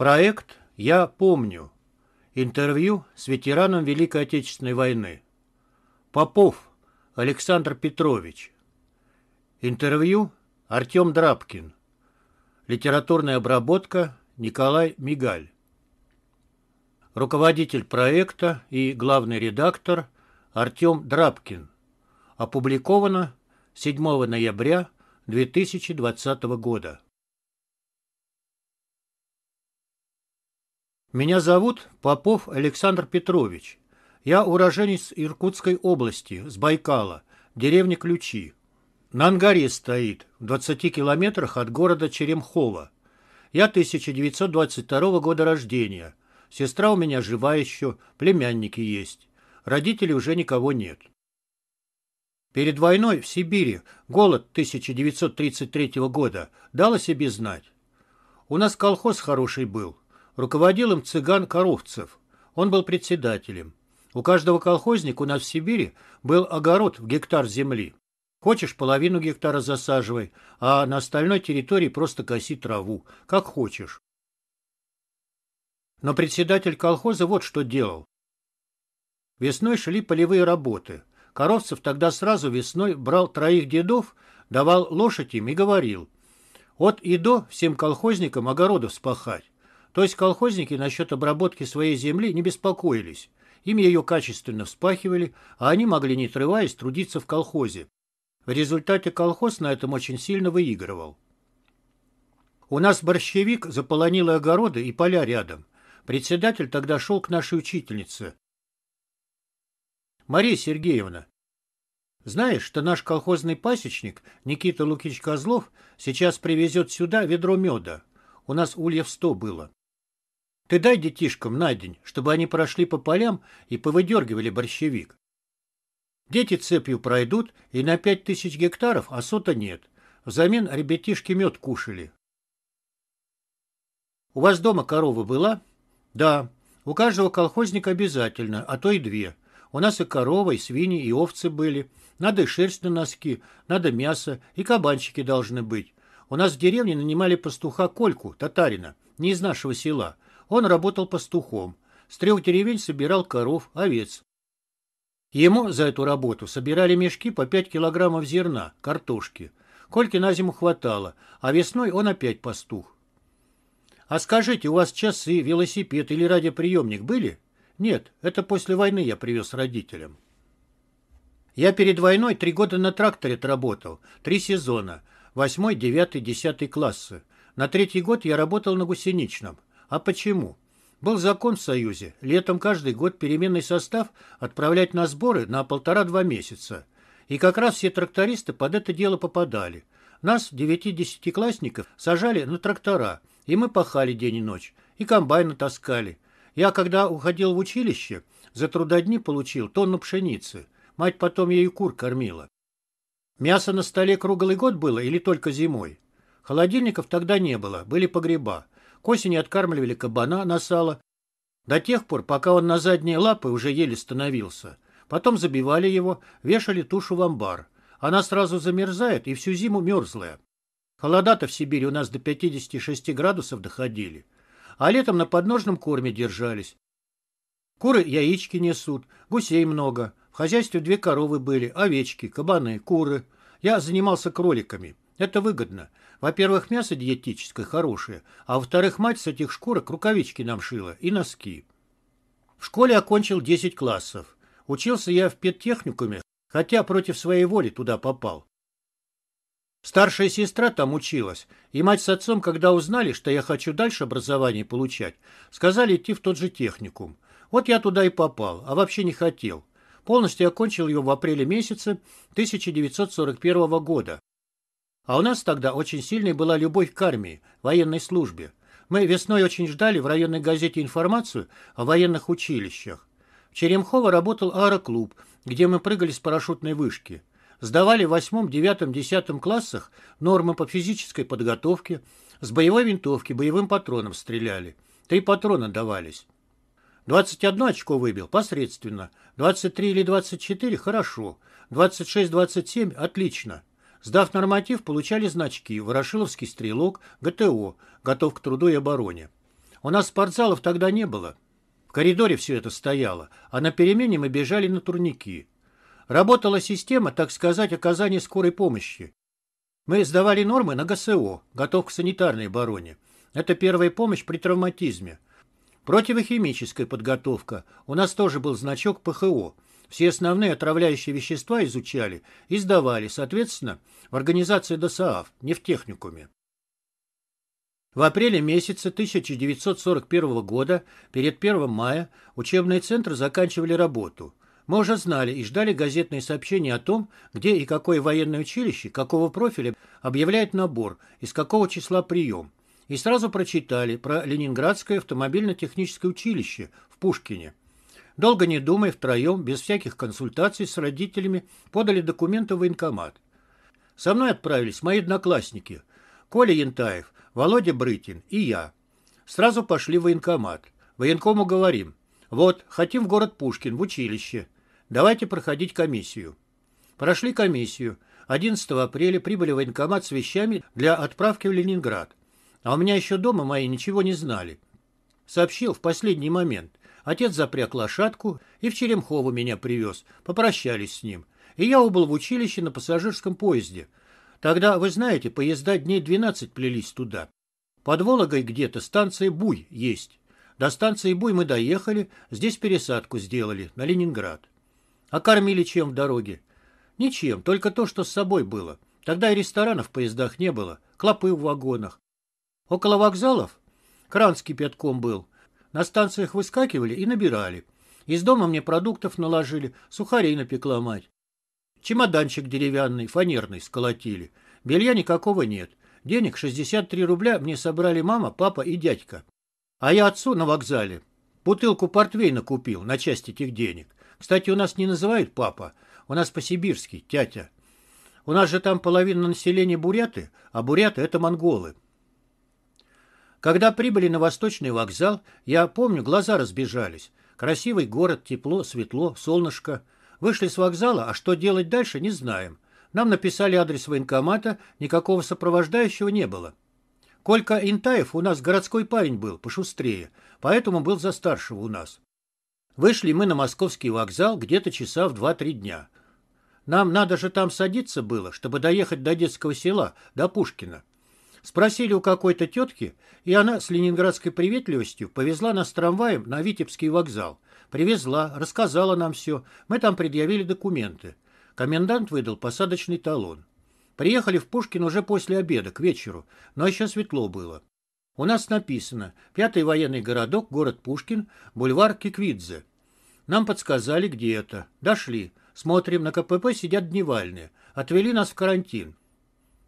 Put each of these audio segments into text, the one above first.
Проект «Я помню». Интервью с ветераном Великой Отечественной войны. Попов Александр Петрович. Интервью Артем Драбкин. Литературная обработка Николай Мигаль. Руководитель проекта и главный редактор Артем Драбкин. Опубликовано 7 ноября 2020 года. Меня зовут Попов Александр Петрович. Я уроженец Иркутской области, с Байкала, деревни Ключи. На Ангаре стоит, в 20 километрах от города Черемхово. Я 1922 года рождения. Сестра у меня жива еще, племянники есть. Родителей уже никого нет. Перед войной в Сибири голод 1933 года дал о себе знать. У нас колхоз хороший был. Руководил им цыган Коровцев. Он был председателем. У каждого колхозника у нас в Сибири был огород в гектар земли. Хочешь, половину гектара засаживай, а на остальной территории просто коси траву, как хочешь. Но председатель колхоза вот что делал. Весной шли полевые работы. Коровцев тогда сразу весной брал троих дедов, давал лошадь им и говорил. От и до всем колхозникам огородов спахать. То есть колхозники насчет обработки своей земли не беспокоились. Им ее качественно вспахивали, а они могли, не отрываясь, трудиться в колхозе. В результате колхоз на этом очень сильно выигрывал. У нас борщевик заполонил и огороды, и поля рядом. Председатель тогда шел к нашей учительнице. «Мария Сергеевна, знаешь, что наш колхозный пасечник Никита Лукич Козлов сейчас привезет сюда ведро меда? У нас ульев сто было. Ты дай детишкам на день, чтобы они прошли по полям и повыдергивали борщевик. Дети цепью пройдут, и на пять тысяч гектаров осота нет. Взамен ребятишки мед кушали. У вас дома корова была? Да. У каждого колхозника обязательно, а то и две. У нас и корова, и свиньи, и овцы были. Надо и шерсть на носки, надо мясо, и кабанчики должны быть. У нас в деревне нанимали пастуха Кольку, татарина, не из нашего села. Он работал пастухом. С трех деревень собирал коров, овец. Ему за эту работу собирали мешки по 5 килограммов зерна, картошки. Кольки на зиму хватало, а весной он опять пастух. «А скажите, у вас часы, велосипед или радиоприемник были?» «Нет, это после войны я привез родителям». Я перед войной три года на тракторе отработал, три сезона, восьмой, девятый, десятый классы. На третий год я работал на гусеничном. А почему? Был закон в Союзе, летом каждый год переменный состав отправлять на сборы на полтора-два месяца. И как раз все трактористы под это дело попадали. Нас, девяти-десятиклассников, сажали на трактора, и мы пахали день и ночь, и комбайны таскали. Я, когда уходил в училище, за трудодни получил тонну пшеницы. Мать потом ею кур кормила. Мясо на столе круглый год было или только зимой? Холодильников тогда не было, были погреба. К осени откармливали кабана на сало до тех пор, пока он на задние лапы уже еле становился. Потом забивали его, вешали тушу в амбар. Она сразу замерзает и всю зиму мерзлая. Холода-то в Сибири у нас до 56 градусов доходили. А летом на подножном корме держались. Куры яички несут, гусей много. В хозяйстве две коровы были, овечки, кабаны, куры. Я занимался кроликами. Это выгодно. Во-первых, мясо диетическое хорошее, а во-вторых, мать с этих шкурок рукавички нам шила и носки. В школе окончил 10 классов. Учился я в педтехникуме, хотя против своей воли туда попал. Старшая сестра там училась, и мать с отцом, когда узнали, что я хочу дальше образование получать, сказали идти в тот же техникум. Вот я туда и попал, а вообще не хотел. Полностью окончил ее в апреле месяце 1941 года. А у нас тогда очень сильной была любовь к армии, военной службе. Мы весной очень ждали в районной газете информацию о военных училищах. В Черемхово работал аэроклуб, где мы прыгали с парашютной вышки. Сдавали в 8, 9, 10 классах нормы по физической подготовке. С боевой винтовки боевым патроном стреляли. Три патрона давались. 21 очко выбил – посредственно. 23 или 24 – хорошо. 26-27 – отлично. Сдав норматив, получали значки «Ворошиловский стрелок», «ГТО», «Готов к труду и обороне». У нас спортзалов тогда не было. В коридоре все это стояло, а на перемене мы бежали на турники. Работала система, так сказать, оказания скорой помощи. Мы сдавали нормы на ГСО, готов к санитарной обороне. Это первая помощь при травматизме. Противохимическая подготовка. У нас тоже был значок ПХО – все основные отравляющие вещества изучали и сдавали, соответственно, в организации ДОСААФ, не в техникуме. В апреле месяце 1941 года, перед 1 мая, учебные центры заканчивали работу. Мы уже знали и ждали газетные сообщения о том, где и какое военное училище, какого профиля объявляет набор, из какого числа прием. И сразу прочитали про Ленинградское автомобильно-техническое училище в Пушкине. Долго не думая, втроем, без всяких консультаций с родителями, подали документы в военкомат. Со мной отправились мои одноклассники Коля Янтаев, Володя Брытин и я. Сразу пошли в военкомат. Военкому говорим, вот, хотим в город Пушкин, в училище. Давайте проходить комиссию. Прошли комиссию. 11 апреля прибыли в военкомат с вещами для отправки в Ленинград. А у меня еще дома мои ничего не знали. Сообщил в последний момент. Отец запряг лошадку и в Черемхово меня привез. Попрощались с ним. И я убыл в училище на пассажирском поезде. Тогда, вы знаете, поезда дней 12 плелись туда. Под Вологой где-то станция Буй есть. До станции Буй мы доехали, здесь пересадку сделали, на Ленинград. А кормили чем в дороге? Ничем, только то, что с собой было. Тогда и ресторанов в поездах не было, клопы в вагонах. Около вокзалов кранский с был, на станциях выскакивали и набирали. Из дома мне продуктов наложили, сухарей напекла мать. Чемоданчик деревянный, фанерный, сколотили. Белья никакого нет. Денег 63 рубля мне собрали мама, папа и дядька. А я отцу на вокзале. Бутылку портвейна купил на часть этих денег. Кстати, у нас не называют папа, у нас по-сибирски тятя. У нас же там половина населения буряты, а буряты — это монголы. Когда прибыли на Восточный вокзал, я помню, глаза разбежались. Красивый город, тепло, светло, солнышко. Вышли с вокзала, а что делать дальше, не знаем. Нам написали адрес военкомата, никакого сопровождающего не было. Колька Интаев у нас городской парень был, пошустрее, поэтому был за старшего у нас. Вышли мы на московский вокзал где-то часа в 2-3 дня. Нам надо же там садиться было, чтобы доехать до детского села, до Пушкина. Спросили у какой-то тетки, и она с ленинградской приветливостью повезла нас трамваем на Витебский вокзал. Привезла, рассказала нам все. Мы там предъявили документы. Комендант выдал посадочный талон. Приехали в Пушкин уже после обеда, к вечеру, но еще светло было. У нас написано «Пятый военный городок, город Пушкин, бульвар Киквидзе». Нам подсказали, где это. Дошли. Смотрим, на КПП сидят дневальные. Отвели нас в карантин.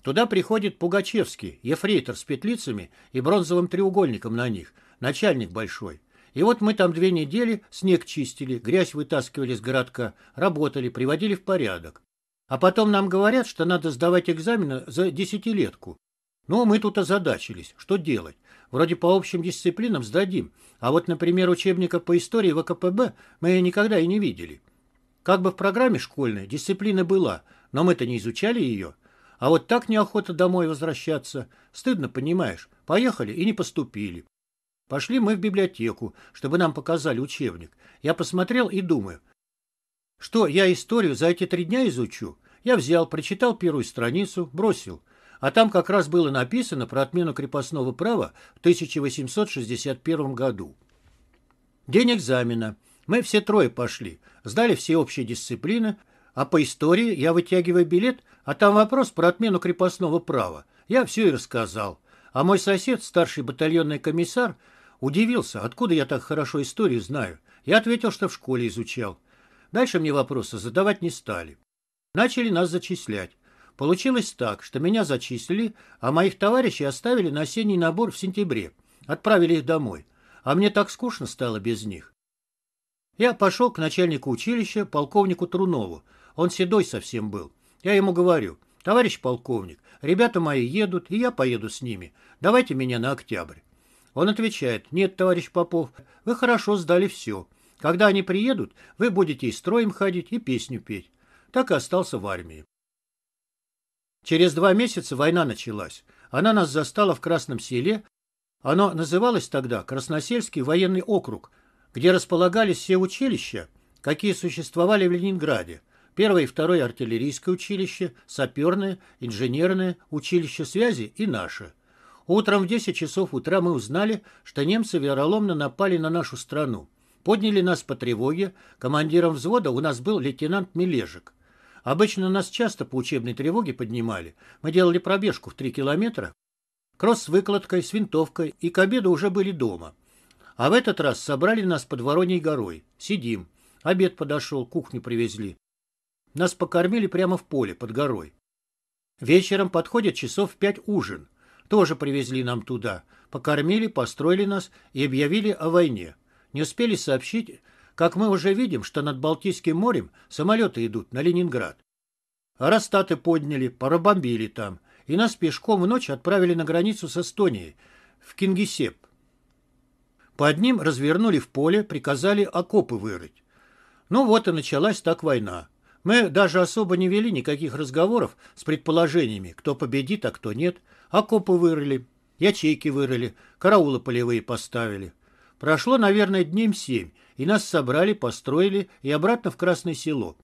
Туда приходит Пугачевский, ефрейтор с петлицами и бронзовым треугольником на них, начальник большой. И вот мы там две недели снег чистили, грязь вытаскивали из городка, работали, приводили в порядок. А потом нам говорят, что надо сдавать экзамены за десятилетку. Ну, мы тут озадачились, что делать. Вроде по общим дисциплинам сдадим, а вот, например, учебника по истории ВКПБ мы никогда и не видели. Как бы в программе школьной дисциплина была, но мы-то не изучали ее. А вот так неохота домой возвращаться. Стыдно, понимаешь. Поехали и не поступили. Пошли мы в библиотеку, чтобы нам показали учебник. Я посмотрел и думаю, что я историю за эти три дня изучу. Я взял, прочитал первую страницу, бросил. А там как раз было написано про отмену крепостного права в 1861 году. День экзамена. Мы все трое пошли, сдали все общие дисциплины – а по истории я вытягиваю билет, а там вопрос про отмену крепостного права. Я все и рассказал. А мой сосед, старший батальонный комиссар, удивился, откуда я так хорошо историю знаю. Я ответил, что в школе изучал. Дальше мне вопросы задавать не стали. Начали нас зачислять. Получилось так, что меня зачислили, а моих товарищей оставили на осенний набор в сентябре. Отправили их домой. А мне так скучно стало без них. Я пошел к начальнику училища, полковнику Трунову, он седой совсем был. Я ему говорю, товарищ полковник, ребята мои едут, и я поеду с ними. Давайте меня на октябрь. Он отвечает, нет, товарищ Попов, вы хорошо сдали все. Когда они приедут, вы будете и строем ходить, и песню петь. Так и остался в армии. Через два месяца война началась. Она нас застала в Красном селе. Оно называлось тогда Красносельский военный округ, где располагались все училища, какие существовали в Ленинграде. Первое и второе артиллерийское училище, саперное, инженерное, училище связи и наше. Утром в 10 часов утра мы узнали, что немцы вероломно напали на нашу страну. Подняли нас по тревоге. Командиром взвода у нас был лейтенант Мележик. Обычно нас часто по учебной тревоге поднимали. Мы делали пробежку в 3 километра. Кросс с выкладкой, с винтовкой и к обеду уже были дома. А в этот раз собрали нас под Вороньей горой. Сидим. Обед подошел, кухню привезли. Нас покормили прямо в поле, под горой. Вечером подходит часов в пять ужин. Тоже привезли нам туда. Покормили, построили нас и объявили о войне. Не успели сообщить, как мы уже видим, что над Балтийским морем самолеты идут на Ленинград. А Растаты подняли, пробомбили там. И нас пешком в ночь отправили на границу с Эстонией, в Кингисепп. Под ним развернули в поле, приказали окопы вырыть. Ну вот и началась так война. Мы даже особо не вели никаких разговоров с предположениями, кто победит, а кто нет. Окопы вырыли, ячейки вырыли, караулы полевые поставили. Прошло, наверное, днем семь, и нас собрали, построили и обратно в Красное Село.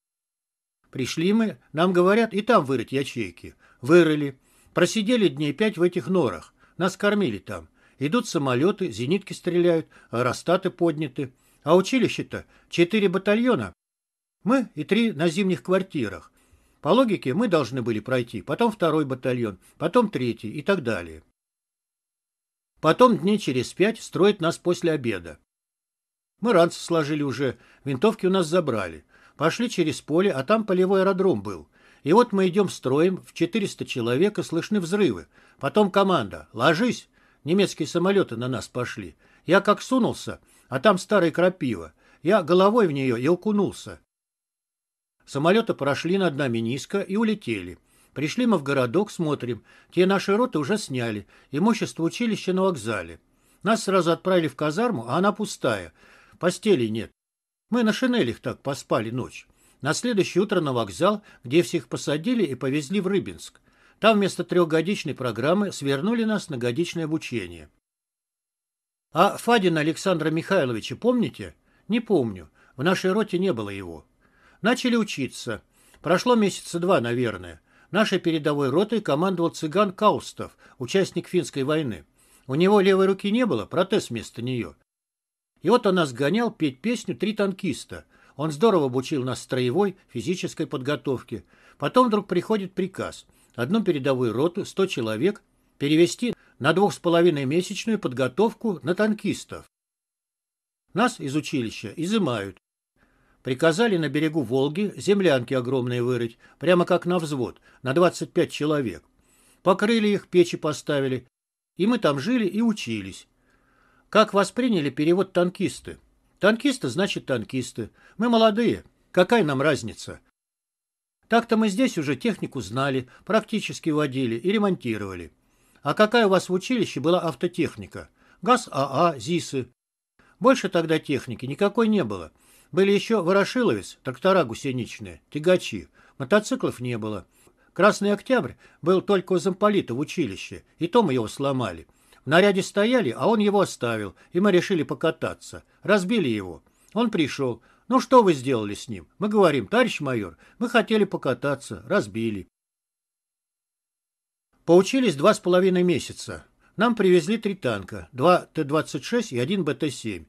Пришли мы, нам говорят, и там вырыть ячейки. Вырыли. Просидели дней пять в этих норах. Нас кормили там. Идут самолеты, зенитки стреляют, аэростаты подняты. А училище-то четыре батальона мы и три на зимних квартирах. По логике мы должны были пройти, потом второй батальон, потом третий и так далее. Потом дней через пять строят нас после обеда. Мы ранцы сложили уже, винтовки у нас забрали. Пошли через поле, а там полевой аэродром был. И вот мы идем строем, в 400 человек и слышны взрывы. Потом команда «Ложись!» Немецкие самолеты на нас пошли. Я как сунулся, а там старая крапива. Я головой в нее и окунулся. Самолеты прошли над нами низко и улетели. Пришли мы в городок, смотрим. Те наши роты уже сняли. Имущество училища на вокзале. Нас сразу отправили в казарму, а она пустая. Постелей нет. Мы на шинелях так поспали ночь. На следующее утро на вокзал, где всех посадили и повезли в Рыбинск. Там вместо трехгодичной программы свернули нас на годичное обучение. А Фадина Александра Михайловича помните? Не помню. В нашей роте не было его. Начали учиться. Прошло месяца два, наверное. Нашей передовой ротой командовал цыган Каустов, участник финской войны. У него левой руки не было, протез вместо нее. И вот он нас гонял петь песню «Три танкиста». Он здорово обучил нас строевой, физической подготовке. Потом вдруг приходит приказ. Одну передовую роту, 100 человек, перевести на двух с половиной месячную подготовку на танкистов. Нас из училища изымают. Приказали на берегу Волги землянки огромные вырыть, прямо как на взвод, на 25 человек. Покрыли их, печи поставили. И мы там жили и учились. Как восприняли перевод танкисты? Танкисты значит танкисты. Мы молодые. Какая нам разница? Так-то мы здесь уже технику знали, практически водили и ремонтировали. А какая у вас в училище была автотехника? ГАЗ АА, ЗИСы. Больше тогда техники никакой не было. Были еще Ворошиловец, трактора гусеничные, тягачи. Мотоциклов не было. Красный Октябрь был только у замполита в училище, и то мы его сломали. В наряде стояли, а он его оставил, и мы решили покататься. Разбили его. Он пришел. «Ну что вы сделали с ним?» Мы говорим, «Товарищ майор, мы хотели покататься, разбили». Поучились два с половиной месяца. Нам привезли три танка, два Т-26 и один БТ-7.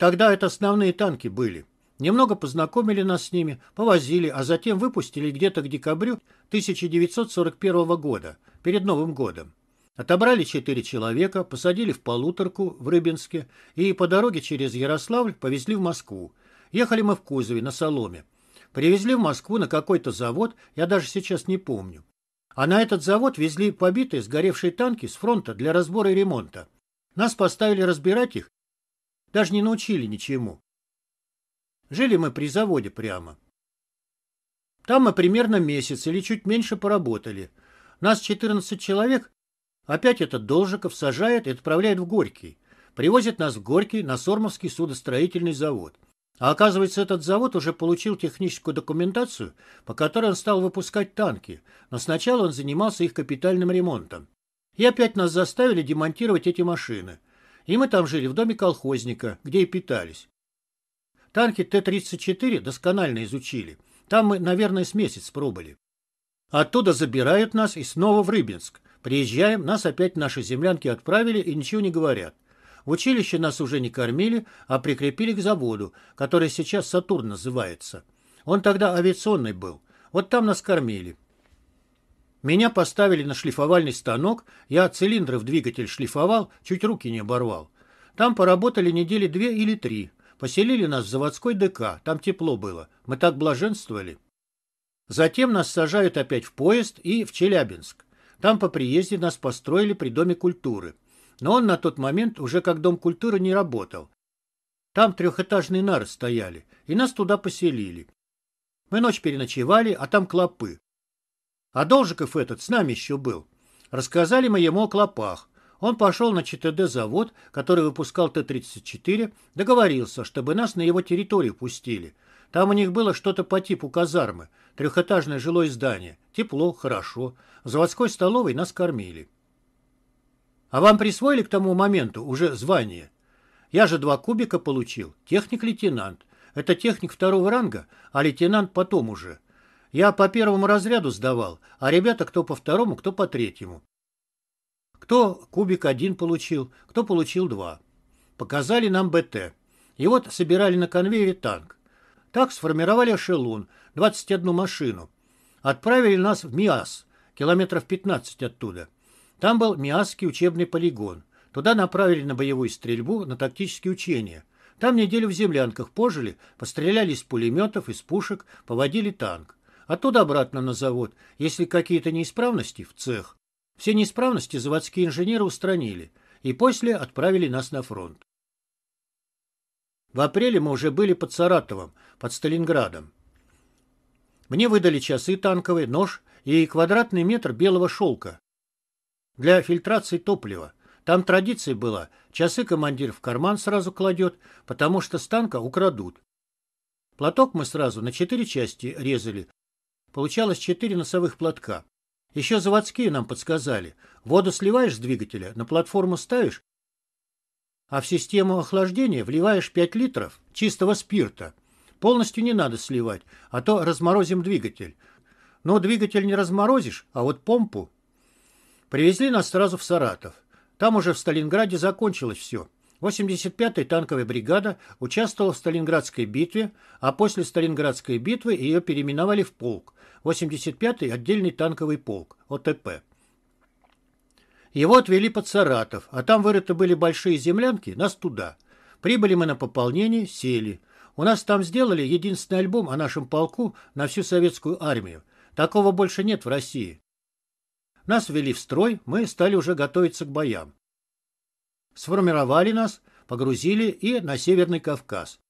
Тогда это основные танки были. Немного познакомили нас с ними, повозили, а затем выпустили где-то к декабрю 1941 года, перед Новым годом. Отобрали четыре человека, посадили в полуторку в Рыбинске и по дороге через Ярославль повезли в Москву. Ехали мы в кузове на соломе. Привезли в Москву на какой-то завод, я даже сейчас не помню. А на этот завод везли побитые сгоревшие танки с фронта для разбора и ремонта. Нас поставили разбирать их даже не научили ничему. Жили мы при заводе прямо. Там мы примерно месяц или чуть меньше поработали. Нас 14 человек. Опять этот Должиков сажает и отправляет в Горький. Привозят нас в Горький на Сормовский судостроительный завод. А оказывается, этот завод уже получил техническую документацию, по которой он стал выпускать танки, но сначала он занимался их капитальным ремонтом. И опять нас заставили демонтировать эти машины. И мы там жили, в доме колхозника, где и питались. Танки Т-34 досконально изучили. Там мы, наверное, с месяц пробыли. Оттуда забирают нас и снова в Рыбинск. Приезжаем, нас опять наши землянки отправили и ничего не говорят. В училище нас уже не кормили, а прикрепили к заводу, который сейчас «Сатурн» называется. Он тогда авиационный был. Вот там нас кормили. Меня поставили на шлифовальный станок, я цилиндры в двигатель шлифовал, чуть руки не оборвал. Там поработали недели две или три. Поселили нас в заводской ДК, там тепло было. Мы так блаженствовали. Затем нас сажают опять в поезд и в Челябинск. Там по приезде нас построили при Доме культуры. Но он на тот момент уже как Дом культуры не работал. Там трехэтажные нары стояли, и нас туда поселили. Мы ночь переночевали, а там клопы. А Должиков этот с нами еще был. Рассказали мы ему о клопах. Он пошел на ЧТД-завод, который выпускал Т-34, договорился, чтобы нас на его территорию пустили. Там у них было что-то по типу казармы, трехэтажное жилое здание. Тепло, хорошо. В заводской столовой нас кормили. А вам присвоили к тому моменту уже звание? Я же два кубика получил. Техник-лейтенант. Это техник второго ранга, а лейтенант потом уже. Я по первому разряду сдавал, а ребята кто по второму, кто по третьему. Кто кубик один получил, кто получил два. Показали нам БТ. И вот собирали на конвейере танк. Так сформировали эшелон, 21 машину. Отправили нас в МИАС, километров 15 оттуда. Там был МИАСский учебный полигон. Туда направили на боевую стрельбу, на тактические учения. Там неделю в землянках пожили, постреляли из пулеметов, из пушек, поводили танк. Оттуда а обратно на завод, если какие-то неисправности, в цех. Все неисправности заводские инженеры устранили и после отправили нас на фронт. В апреле мы уже были под Саратовом, под Сталинградом. Мне выдали часы танковые, нож и квадратный метр белого шелка для фильтрации топлива. Там традиция была, часы командир в карман сразу кладет, потому что с танка украдут. Платок мы сразу на четыре части резали, Получалось четыре носовых платка. Еще заводские нам подсказали. Воду сливаешь с двигателя, на платформу ставишь, а в систему охлаждения вливаешь 5 литров чистого спирта. Полностью не надо сливать, а то разморозим двигатель. Но двигатель не разморозишь, а вот помпу. Привезли нас сразу в Саратов. Там уже в Сталинграде закончилось все. 85-я танковая бригада участвовала в Сталинградской битве, а после Сталинградской битвы ее переименовали в полк. 85-й отдельный танковый полк, ОТП. Его отвели под Саратов, а там вырыты были большие землянки, нас туда. Прибыли мы на пополнение, сели. У нас там сделали единственный альбом о нашем полку на всю советскую армию. Такого больше нет в России. Нас ввели в строй, мы стали уже готовиться к боям. Сформировали нас, погрузили и на Северный Кавказ.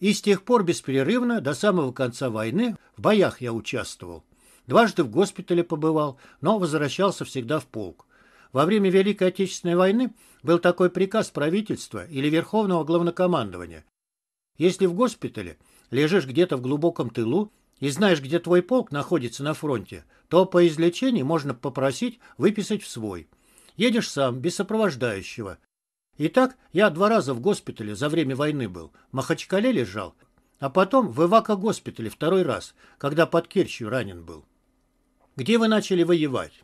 И с тех пор беспрерывно до самого конца войны в боях я участвовал. Дважды в госпитале побывал, но возвращался всегда в полк. Во время Великой Отечественной войны был такой приказ правительства или Верховного главнокомандования. Если в госпитале лежишь где-то в глубоком тылу и знаешь, где твой полк находится на фронте, то по излечению можно попросить выписать в свой. Едешь сам, без сопровождающего. Итак, я два раза в госпитале за время войны был. В Махачкале лежал, а потом в Ивака госпитале второй раз, когда под Керчью ранен был. Где вы начали воевать?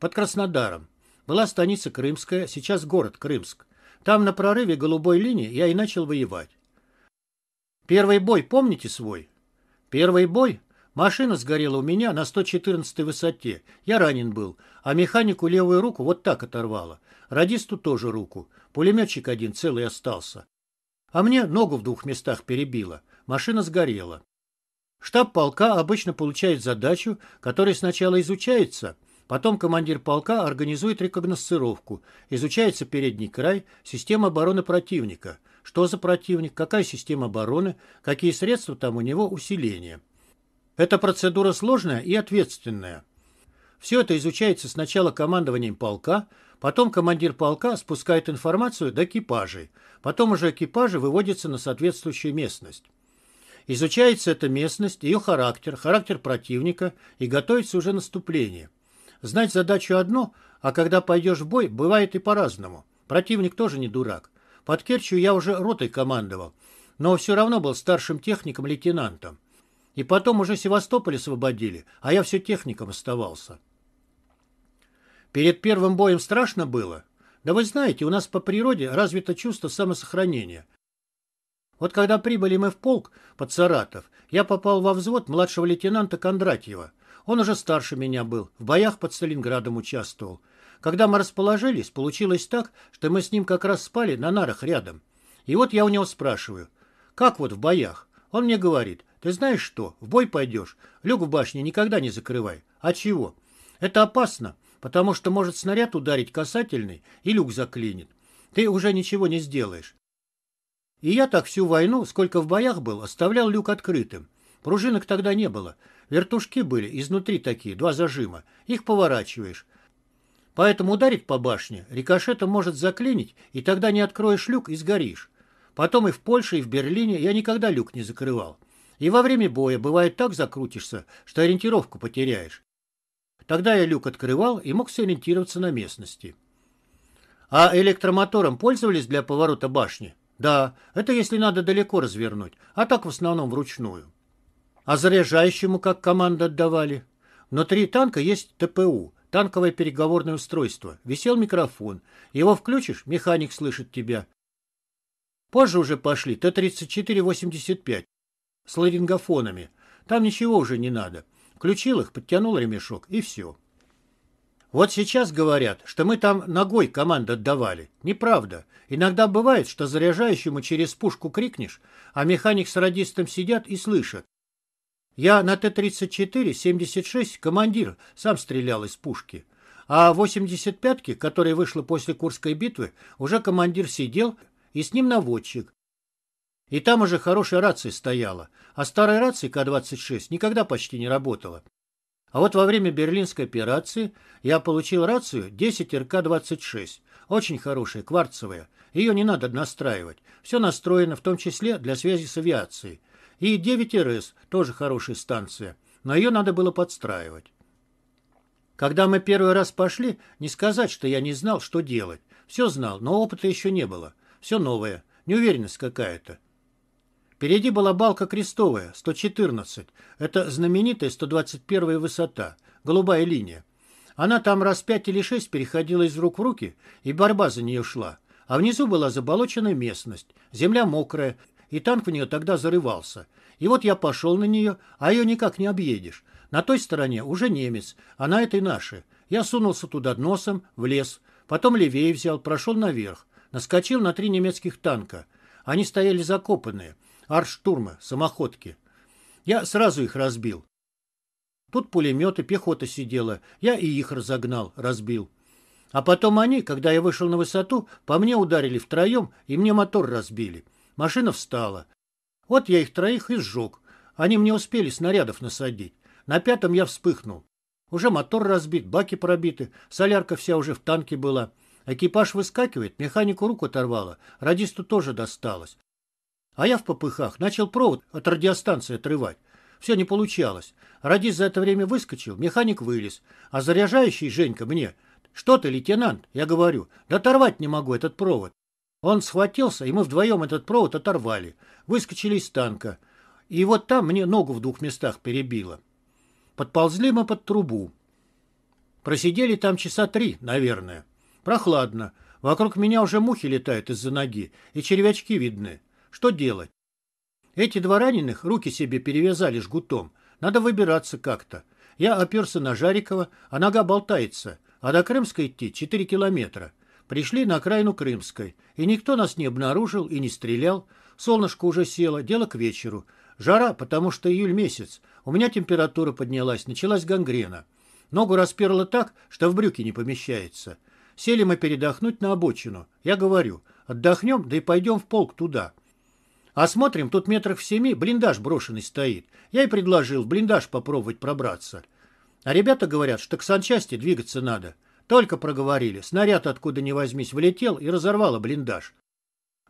Под Краснодаром. Была станица Крымская, сейчас город Крымск. Там на прорыве голубой линии я и начал воевать. Первый бой, помните свой? Первый бой? Машина сгорела у меня на 114 высоте. Я ранен был, а механику левую руку вот так оторвало. Радисту тоже руку. Пулеметчик один целый остался. А мне ногу в двух местах перебило. Машина сгорела. Штаб полка обычно получает задачу, которая сначала изучается, потом командир полка организует рекогносцировку, изучается передний край, система обороны противника, что за противник, какая система обороны, какие средства там у него усиления. Эта процедура сложная и ответственная. Все это изучается сначала командованием полка, потом командир полка спускает информацию до экипажей, потом уже экипажи выводятся на соответствующую местность. Изучается эта местность, ее характер, характер противника и готовится уже наступление. Знать задачу одно, а когда пойдешь в бой, бывает и по-разному. Противник тоже не дурак. Под Керчью я уже ротой командовал, но все равно был старшим техником-лейтенантом. И потом уже Севастополь освободили, а я все техником оставался. Перед первым боем страшно было? Да вы знаете, у нас по природе развито чувство самосохранения. Вот когда прибыли мы в полк под Саратов, я попал во взвод младшего лейтенанта Кондратьева. Он уже старше меня был, в боях под Сталинградом участвовал. Когда мы расположились, получилось так, что мы с ним как раз спали на нарах рядом. И вот я у него спрашиваю, как вот в боях? Он мне говорит, ты знаешь что, в бой пойдешь, люк в башне никогда не закрывай. А чего? Это опасно потому что может снаряд ударить касательный и люк заклинит. Ты уже ничего не сделаешь. И я так всю войну, сколько в боях был, оставлял люк открытым. Пружинок тогда не было. Вертушки были, изнутри такие, два зажима. Их поворачиваешь. Поэтому ударить по башне рикошетом может заклинить, и тогда не откроешь люк и сгоришь. Потом и в Польше, и в Берлине я никогда люк не закрывал. И во время боя бывает так закрутишься, что ориентировку потеряешь. Тогда я люк открывал и мог сориентироваться на местности. А электромотором пользовались для поворота башни? Да, это если надо далеко развернуть, а так в основном вручную. А заряжающему как команда отдавали? Внутри танка есть ТПУ, танковое переговорное устройство. Висел микрофон. Его включишь, механик слышит тебя. Позже уже пошли Т-34-85 с ларингофонами. Там ничего уже не надо. Включил их, подтянул ремешок, и все. Вот сейчас говорят, что мы там ногой команду отдавали. Неправда. Иногда бывает, что заряжающему через пушку крикнешь, а механик с радистом сидят и слышат. Я на Т-34-76 командир, сам стрелял из пушки. А 85-ки, которая вышла после Курской битвы, уже командир сидел, и с ним наводчик. И там уже хорошая рация стояла, а старая рация К-26 никогда почти не работала. А вот во время берлинской операции я получил рацию 10 РК-26, очень хорошая, кварцевая. Ее не надо настраивать. Все настроено, в том числе для связи с авиацией. И 9 РС, тоже хорошая станция, но ее надо было подстраивать. Когда мы первый раз пошли, не сказать, что я не знал, что делать. Все знал, но опыта еще не было. Все новое, неуверенность какая-то. Впереди была балка крестовая, 114. Это знаменитая 121 высота, голубая линия. Она там раз пять или шесть переходила из рук в руки, и борьба за нее шла. А внизу была заболоченная местность, земля мокрая, и танк в нее тогда зарывался. И вот я пошел на нее, а ее никак не объедешь. На той стороне уже немец, а на этой наши. Я сунулся туда носом, в лес, потом левее взял, прошел наверх, наскочил на три немецких танка. Они стояли закопанные – арштурма, самоходки. Я сразу их разбил. Тут пулеметы, пехота сидела. Я и их разогнал, разбил. А потом они, когда я вышел на высоту, по мне ударили втроем, и мне мотор разбили. Машина встала. Вот я их троих и сжег. Они мне успели снарядов насадить. На пятом я вспыхнул. Уже мотор разбит, баки пробиты, солярка вся уже в танке была. Экипаж выскакивает, механику руку оторвало, радисту тоже досталось. А я в попыхах начал провод от радиостанции отрывать. Все не получалось. Радист за это время выскочил, механик вылез. А заряжающий Женька мне, что ты, лейтенант, я говорю, да оторвать не могу этот провод. Он схватился, и мы вдвоем этот провод оторвали. Выскочили из танка. И вот там мне ногу в двух местах перебило. Подползли мы под трубу. Просидели там часа три, наверное. Прохладно. Вокруг меня уже мухи летают из-за ноги, и червячки видны. Что делать? Эти два раненых руки себе перевязали жгутом. Надо выбираться как-то. Я оперся на Жарикова, а нога болтается, а до Крымской идти 4 километра. Пришли на окраину Крымской, и никто нас не обнаружил и не стрелял. Солнышко уже село, дело к вечеру. Жара, потому что июль месяц. У меня температура поднялась, началась гангрена. Ногу расперло так, что в брюки не помещается. Сели мы передохнуть на обочину. Я говорю, отдохнем, да и пойдем в полк туда. А смотрим, тут метров в семи блиндаж брошенный стоит. Я и предложил в блиндаж попробовать пробраться. А ребята говорят, что к санчасти двигаться надо. Только проговорили. Снаряд откуда ни возьмись влетел и разорвало блиндаж.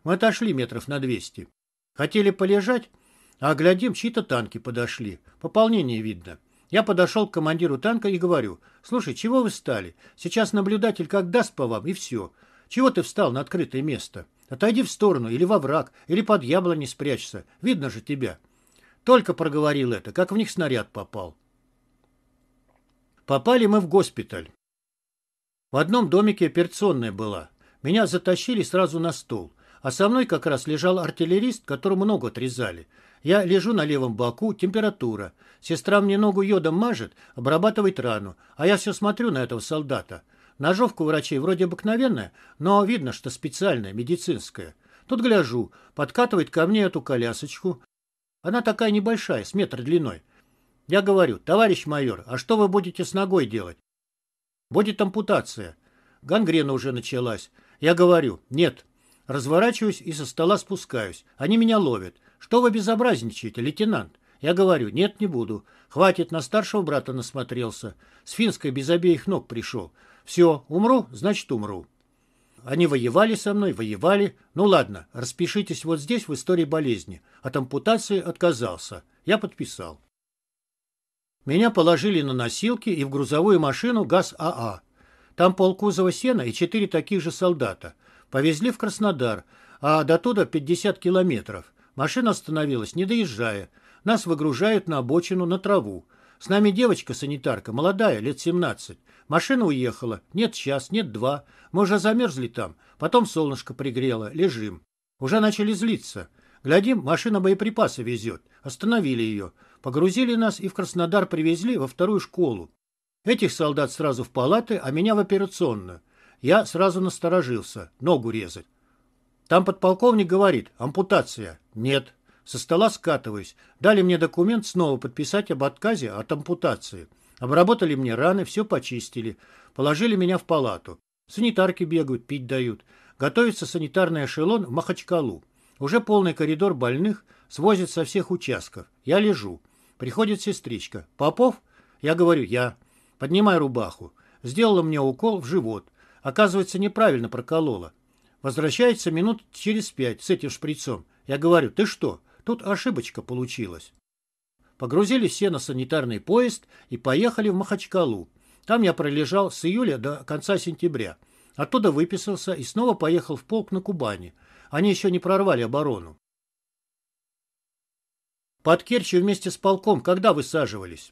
Мы отошли метров на двести. Хотели полежать, а глядим, чьи-то танки подошли. Пополнение видно. Я подошел к командиру танка и говорю, «Слушай, чего вы встали? Сейчас наблюдатель как даст по вам, и все. Чего ты встал на открытое место?» Отойди в сторону или во враг, или под яблони спрячься. Видно же тебя. Только проговорил это, как в них снаряд попал. Попали мы в госпиталь. В одном домике операционная была. Меня затащили сразу на стул, А со мной как раз лежал артиллерист, которому ногу отрезали. Я лежу на левом боку, температура. Сестра мне ногу йодом мажет, обрабатывает рану. А я все смотрю на этого солдата. Ножовка у врачей вроде обыкновенная, но видно, что специальная, медицинская. Тут гляжу, подкатывает ко мне эту колясочку. Она такая небольшая, с метр длиной. Я говорю, товарищ майор, а что вы будете с ногой делать? Будет ампутация. Гангрена уже началась. Я говорю, нет. Разворачиваюсь и со стола спускаюсь. Они меня ловят. Что вы безобразничаете, лейтенант? Я говорю, нет, не буду. Хватит, на старшего брата насмотрелся. С финской без обеих ног пришел. Все, умру, значит умру. Они воевали со мной, воевали. Ну ладно, распишитесь вот здесь в истории болезни. От ампутации отказался. Я подписал. Меня положили на носилки и в грузовую машину ГАЗ-АА. А. Там полкузова сена и четыре таких же солдата. Повезли в Краснодар, а до туда 50 километров. Машина остановилась, не доезжая. Нас выгружают на обочину, на траву. С нами девочка-санитарка, молодая, лет 17. Машина уехала. Нет час, нет два. Мы уже замерзли там. Потом солнышко пригрело. Лежим. Уже начали злиться. Глядим, машина боеприпасы везет. Остановили ее. Погрузили нас и в Краснодар привезли во вторую школу. Этих солдат сразу в палаты, а меня в операционную. Я сразу насторожился. Ногу резать. Там подполковник говорит, ампутация. Нет. Со стола скатываюсь. Дали мне документ снова подписать об отказе от ампутации. Обработали мне раны, все почистили. Положили меня в палату. Санитарки бегают, пить дают. Готовится санитарный эшелон в Махачкалу. Уже полный коридор больных, свозят со всех участков. Я лежу. Приходит сестричка. «Попов?» Я говорю, «Я». «Поднимай рубаху». Сделала мне укол в живот. Оказывается, неправильно проколола. Возвращается минут через пять с этим шприцом. Я говорю, «Ты что?» Тут ошибочка получилась. Погрузили все на санитарный поезд и поехали в Махачкалу. Там я пролежал с июля до конца сентября. Оттуда выписался и снова поехал в полк на Кубани. Они еще не прорвали оборону. Под Керчь вместе с полком когда высаживались?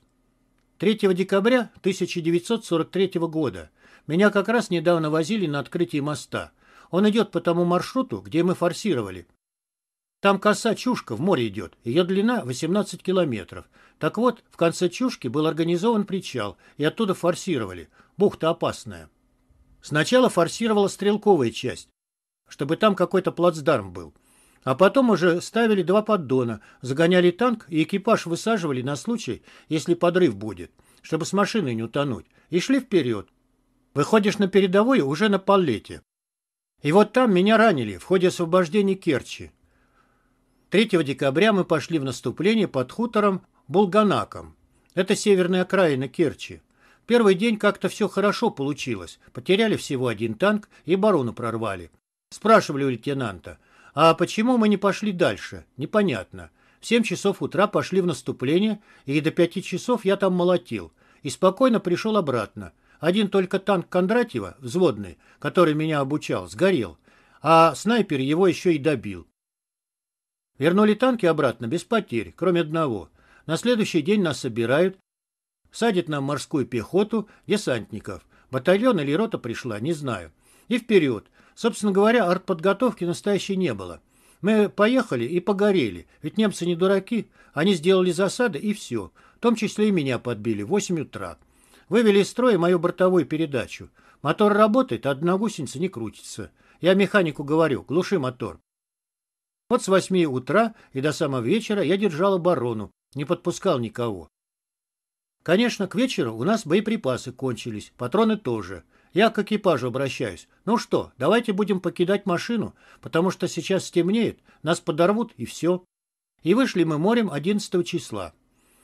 3 декабря 1943 года. Меня как раз недавно возили на открытие моста. Он идет по тому маршруту, где мы форсировали. Там коса Чушка в море идет, ее длина 18 километров. Так вот, в конце Чушки был организован причал, и оттуда форсировали. Бухта опасная. Сначала форсировала стрелковая часть, чтобы там какой-то плацдарм был. А потом уже ставили два поддона, загоняли танк и экипаж высаживали на случай, если подрыв будет, чтобы с машиной не утонуть, и шли вперед. Выходишь на передовую уже на палете. И вот там меня ранили в ходе освобождения Керчи. 3 декабря мы пошли в наступление под хутором Булганаком. Это северная окраина Керчи. Первый день как-то все хорошо получилось. Потеряли всего один танк и барону прорвали. Спрашивали у лейтенанта, а почему мы не пошли дальше? Непонятно. В 7 часов утра пошли в наступление, и до 5 часов я там молотил. И спокойно пришел обратно. Один только танк Кондратьева, взводный, который меня обучал, сгорел. А снайпер его еще и добил. Вернули танки обратно без потерь, кроме одного. На следующий день нас собирают, садят нам морскую пехоту, десантников. Батальон или рота пришла, не знаю. И вперед. Собственно говоря, артподготовки настоящей не было. Мы поехали и погорели, ведь немцы не дураки. Они сделали засады и все. В том числе и меня подбили в 8 утра. Вывели из строя мою бортовую передачу. Мотор работает, а одна гусеница не крутится. Я механику говорю, глуши мотор. Вот с восьми утра и до самого вечера я держал оборону, не подпускал никого. Конечно, к вечеру у нас боеприпасы кончились, патроны тоже. Я к экипажу обращаюсь. Ну что, давайте будем покидать машину, потому что сейчас стемнеет, нас подорвут и все. И вышли мы морем 11 числа.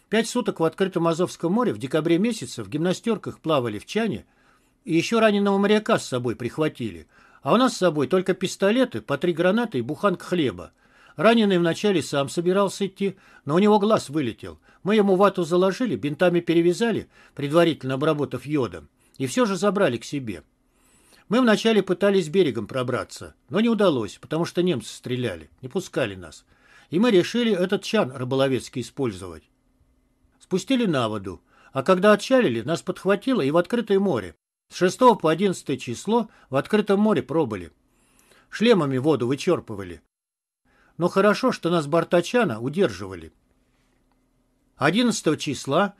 Пять суток в открытом Азовском море в декабре месяце в гимнастерках плавали в чане, и еще раненого моряка с собой прихватили – а у нас с собой только пистолеты, по три гранаты и буханка хлеба. Раненый вначале сам собирался идти, но у него глаз вылетел. Мы ему вату заложили, бинтами перевязали, предварительно обработав йодом, и все же забрали к себе. Мы вначале пытались берегом пробраться, но не удалось, потому что немцы стреляли, не пускали нас. И мы решили этот чан рыболовецкий использовать. Спустили на воду, а когда отчалили, нас подхватило и в открытое море. С 6 по 11 число в открытом море пробыли. Шлемами воду вычерпывали. Но хорошо, что нас Бартачана удерживали. 11 числа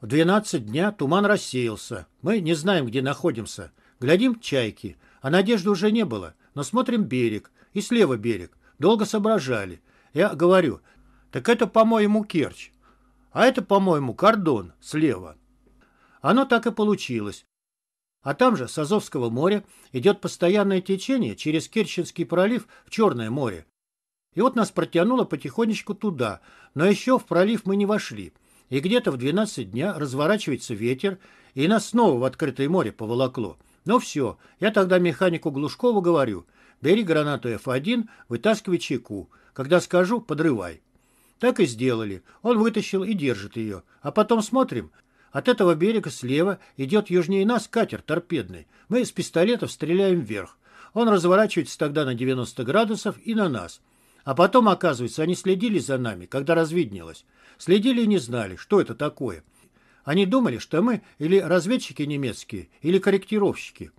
в 12 дня туман рассеялся. Мы не знаем, где находимся. Глядим чайки. А надежды уже не было. Но смотрим берег. И слева берег. Долго соображали. Я говорю, так это, по-моему, Керчь. А это, по-моему, кордон слева. Оно так и получилось. А там же с Азовского моря идет постоянное течение через Керченский пролив в Черное море. И вот нас протянуло потихонечку туда, но еще в пролив мы не вошли. И где-то в 12 дня разворачивается ветер, и нас снова в открытое море поволокло. Но все, я тогда механику Глушкову говорю, бери гранату F1, вытаскивай чеку. Когда скажу, подрывай. Так и сделали. Он вытащил и держит ее. А потом смотрим, от этого берега слева идет южнее нас катер торпедный. Мы из пистолетов стреляем вверх. Он разворачивается тогда на 90 градусов и на нас. А потом, оказывается, они следили за нами, когда развиднелось. Следили и не знали, что это такое. Они думали, что мы или разведчики немецкие, или корректировщики.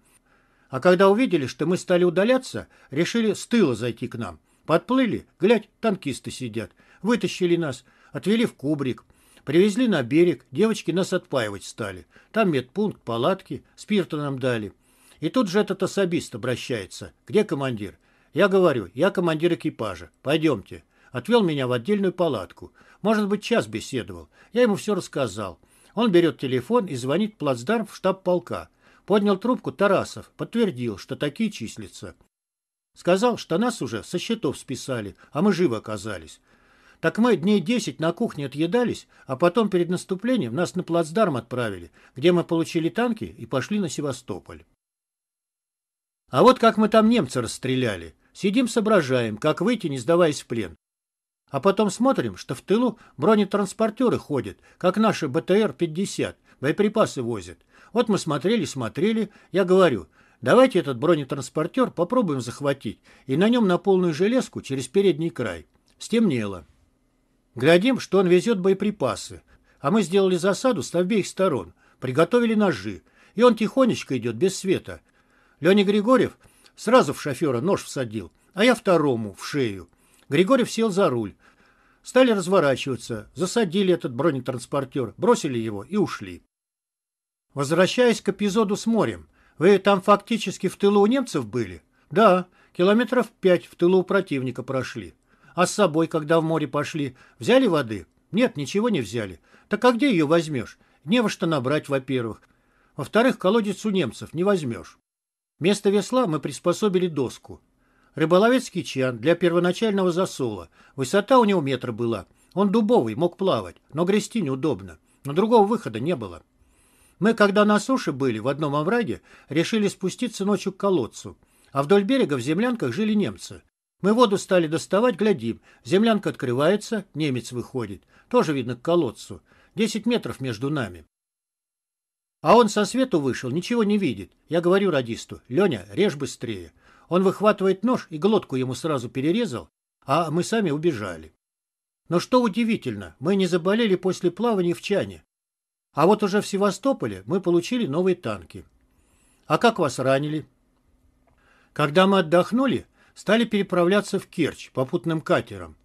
А когда увидели, что мы стали удаляться, решили с тыла зайти к нам. Подплыли, глядь, танкисты сидят. Вытащили нас, отвели в кубрик. Привезли на берег, девочки нас отпаивать стали. Там медпункт, палатки, спирта нам дали. И тут же этот особист обращается. Где командир? Я говорю, я командир экипажа. Пойдемте. Отвел меня в отдельную палатку. Может быть, час беседовал. Я ему все рассказал. Он берет телефон и звонит в плацдарм в штаб полка. Поднял трубку Тарасов, подтвердил, что такие числятся. Сказал, что нас уже со счетов списали, а мы живы оказались. Так мы дней десять на кухне отъедались, а потом перед наступлением нас на плацдарм отправили, где мы получили танки и пошли на Севастополь. А вот как мы там немца расстреляли. Сидим, соображаем, как выйти, не сдаваясь в плен. А потом смотрим, что в тылу бронетранспортеры ходят, как наши БТР-50, боеприпасы возят. Вот мы смотрели, смотрели, я говорю, давайте этот бронетранспортер попробуем захватить и на нем на полную железку через передний край. Стемнело. Глядим, что он везет боеприпасы. А мы сделали засаду с обеих сторон, приготовили ножи. И он тихонечко идет, без света. Леня Григорьев сразу в шофера нож всадил, а я второму, в шею. Григорьев сел за руль. Стали разворачиваться, засадили этот бронетранспортер, бросили его и ушли. Возвращаясь к эпизоду с морем, вы там фактически в тылу у немцев были? Да, километров пять в тылу противника прошли. А с собой, когда в море пошли, взяли воды? Нет, ничего не взяли. Так а где ее возьмешь? Не во что набрать, во-первых. Во-вторых, колодец у немцев не возьмешь. Вместо весла мы приспособили доску. Рыболовецкий чан для первоначального засола. Высота у него метра была. Он дубовый, мог плавать, но грести неудобно. Но другого выхода не было. Мы, когда на суше были, в одном овраге, решили спуститься ночью к колодцу. А вдоль берега в землянках жили немцы. Мы воду стали доставать, глядим. Землянка открывается, немец выходит. Тоже видно к колодцу. Десять метров между нами. А он со свету вышел, ничего не видит. Я говорю радисту, Леня, режь быстрее. Он выхватывает нож и глотку ему сразу перерезал, а мы сами убежали. Но что удивительно, мы не заболели после плавания в чане. А вот уже в Севастополе мы получили новые танки. А как вас ранили? Когда мы отдохнули, стали переправляться в Керчь попутным катером.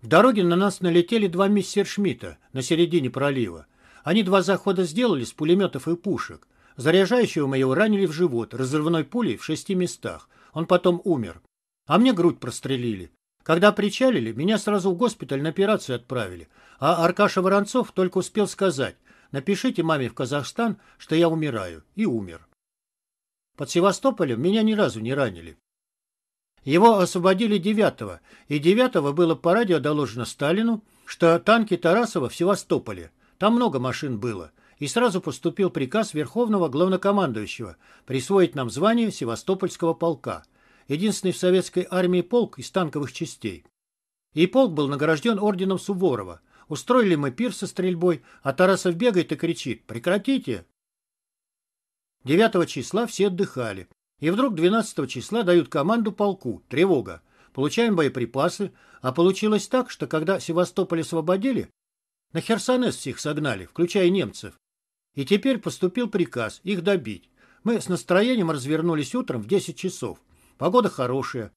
В дороге на нас налетели два мессершмитта на середине пролива. Они два захода сделали с пулеметов и пушек. Заряжающего моего ранили в живот разрывной пулей в шести местах. Он потом умер. А мне грудь прострелили. Когда причалили, меня сразу в госпиталь на операцию отправили. А Аркаша Воронцов только успел сказать, напишите маме в Казахстан, что я умираю. И умер. Под Севастополем меня ни разу не ранили. Его освободили 9-го, и 9-го было по радио доложено Сталину, что танки Тарасова в Севастополе. Там много машин было. И сразу поступил приказ Верховного Главнокомандующего присвоить нам звание Севастопольского полка. Единственный в советской армии полк из танковых частей. И полк был награжден орденом Суворова. Устроили мы пир со стрельбой, а Тарасов бегает и кричит «Прекратите!». 9 числа все отдыхали. И вдруг 12 числа дают команду полку «Тревога». Получаем боеприпасы, а получилось так, что когда Севастополь освободили, на Херсонес всех согнали, включая немцев. И теперь поступил приказ их добить. Мы с настроением развернулись утром в 10 часов. Погода хорошая.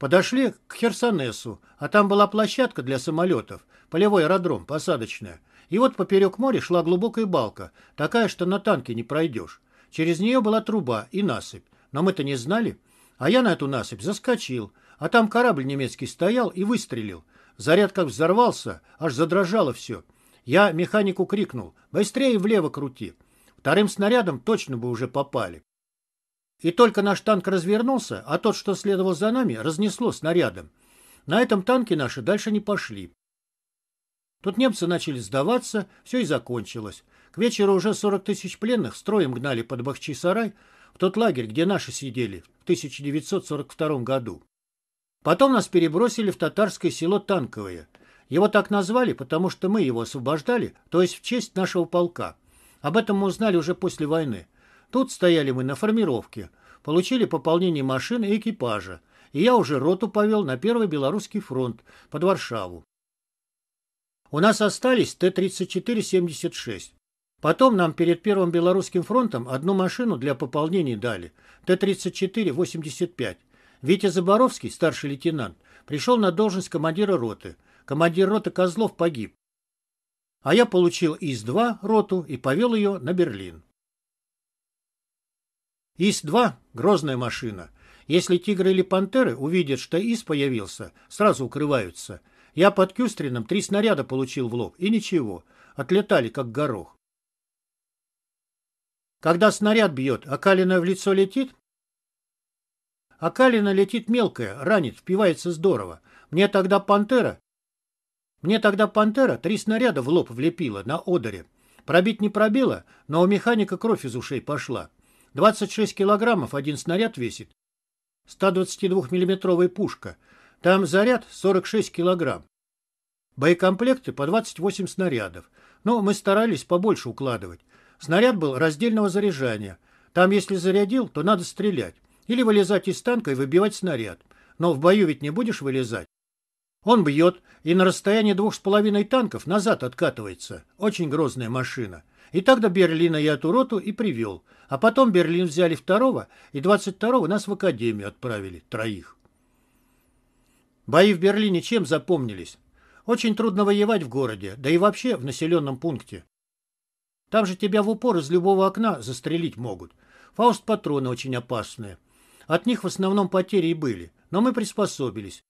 Подошли к Херсонесу, а там была площадка для самолетов, полевой аэродром, посадочная. И вот поперек моря шла глубокая балка, такая, что на танке не пройдешь. Через нее была труба и насыпь. Но мы-то не знали. А я на эту насыпь заскочил. А там корабль немецкий стоял и выстрелил. Заряд как взорвался, аж задрожало все. Я механику крикнул «Быстрее влево крути!» Вторым снарядом точно бы уже попали. И только наш танк развернулся, а тот, что следовал за нами, разнесло снарядом. На этом танке наши дальше не пошли. Тут немцы начали сдаваться, все и закончилось. К вечеру уже 40 тысяч пленных строем гнали под Бахчисарай, в тот лагерь, где наши сидели в 1942 году. Потом нас перебросили в татарское село Танковое. Его так назвали, потому что мы его освобождали, то есть в честь нашего полка. Об этом мы узнали уже после войны. Тут стояли мы на формировке, получили пополнение машин и экипажа, и я уже роту повел на Первый Белорусский фронт под Варшаву. У нас остались Т-34-76. Потом нам перед Первым Белорусским фронтом одну машину для пополнений дали. Т-34-85. Витя Заборовский, старший лейтенант, пришел на должность командира роты. Командир роты Козлов погиб. А я получил ИС-2 роту и повел ее на Берлин. ИС-2 – грозная машина. Если тигры или пантеры увидят, что ИС появился, сразу укрываются. Я под Кюстрином три снаряда получил в лоб, и ничего. Отлетали, как горох. Когда снаряд бьет, окалина а в лицо летит? Окалина а летит мелкая, ранит, впивается здорово. Мне тогда пантера... Мне тогда пантера три снаряда в лоб влепила на одере. Пробить не пробила, но у механика кровь из ушей пошла. 26 килограммов один снаряд весит. 122-миллиметровая пушка. Там заряд 46 килограмм. Боекомплекты по 28 снарядов. Но ну, мы старались побольше укладывать. Снаряд был раздельного заряжания. Там, если зарядил, то надо стрелять. Или вылезать из танка и выбивать снаряд. Но в бою ведь не будешь вылезать. Он бьет и на расстоянии двух с половиной танков назад откатывается. Очень грозная машина. И так до Берлина я эту роту и привел. А потом Берлин взяли второго, и 22-го нас в академию отправили, троих. Бои в Берлине чем запомнились? Очень трудно воевать в городе, да и вообще в населенном пункте. Там же тебя в упор из любого окна застрелить могут. Фауст патроны очень опасные. От них в основном потери и были, но мы приспособились.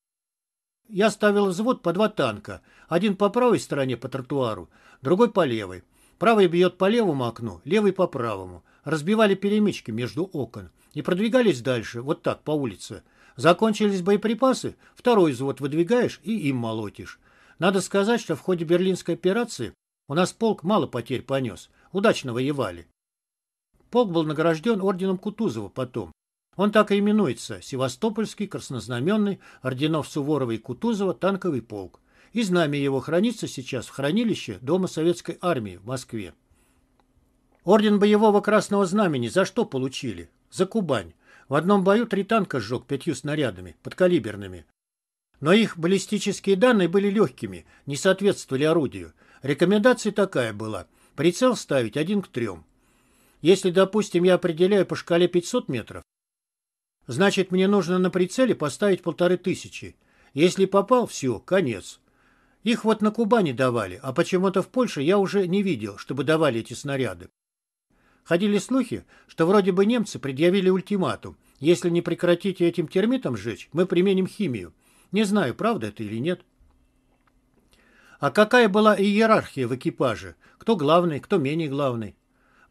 Я ставил взвод по два танка. Один по правой стороне по тротуару, другой по левой. Правый бьет по левому окну, левый по правому. Разбивали перемычки между окон и продвигались дальше, вот так, по улице. Закончились боеприпасы, второй взвод выдвигаешь и им молотишь. Надо сказать, что в ходе берлинской операции у нас полк мало потерь понес. Удачно воевали. Полк был награжден орденом Кутузова потом. Он так и именуется – Севастопольский краснознаменный орденов Суворова и Кутузова танковый полк. И знамя его хранится сейчас в хранилище Дома Советской Армии в Москве. Орден боевого красного знамени за что получили? За Кубань. В одном бою три танка сжег пятью снарядами, подкалиберными. Но их баллистические данные были легкими, не соответствовали орудию. Рекомендация такая была. Прицел ставить один к трем. Если, допустим, я определяю по шкале 500 метров, значит, мне нужно на прицеле поставить полторы тысячи. Если попал, все, конец. Их вот на Кубани давали, а почему-то в Польше я уже не видел, чтобы давали эти снаряды. Ходили слухи, что вроде бы немцы предъявили ультиматум. Если не прекратите этим термитом жечь, мы применим химию. Не знаю, правда это или нет. А какая была иерархия в экипаже? Кто главный, кто менее главный?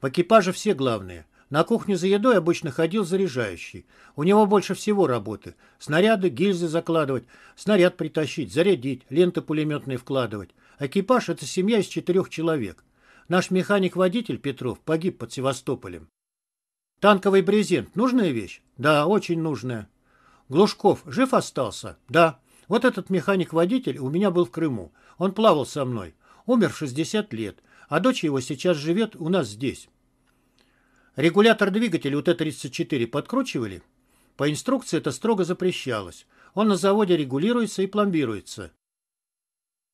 В экипаже все главные. На кухню за едой обычно ходил заряжающий. У него больше всего работы. Снаряды, гильзы закладывать, снаряд притащить, зарядить, ленты пулеметные вкладывать. Экипаж – это семья из четырех человек. Наш механик-водитель Петров погиб под Севастополем. Танковый брезент – нужная вещь? Да, очень нужная. Глушков жив остался? Да. Вот этот механик-водитель у меня был в Крыму. Он плавал со мной. Умер в 60 лет, а дочь его сейчас живет у нас здесь. Регулятор двигателя УТ-34 подкручивали? По инструкции это строго запрещалось. Он на заводе регулируется и пломбируется.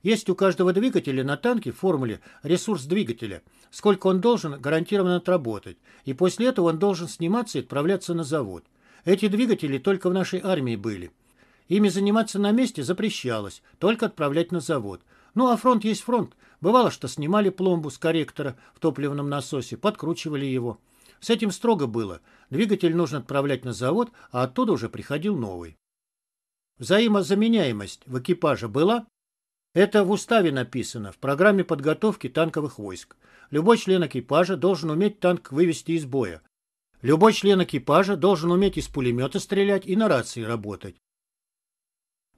Есть у каждого двигателя на танке в формуле ресурс двигателя, сколько он должен гарантированно отработать, и после этого он должен сниматься и отправляться на завод. Эти двигатели только в нашей армии были. Ими заниматься на месте запрещалось, только отправлять на завод. Ну, а фронт есть фронт. Бывало, что снимали пломбу с корректора в топливном насосе, подкручивали его. С этим строго было. Двигатель нужно отправлять на завод, а оттуда уже приходил новый. Взаимозаменяемость в экипаже была? Это в уставе написано, в программе подготовки танковых войск. Любой член экипажа должен уметь танк вывести из боя. Любой член экипажа должен уметь из пулемета стрелять и на рации работать.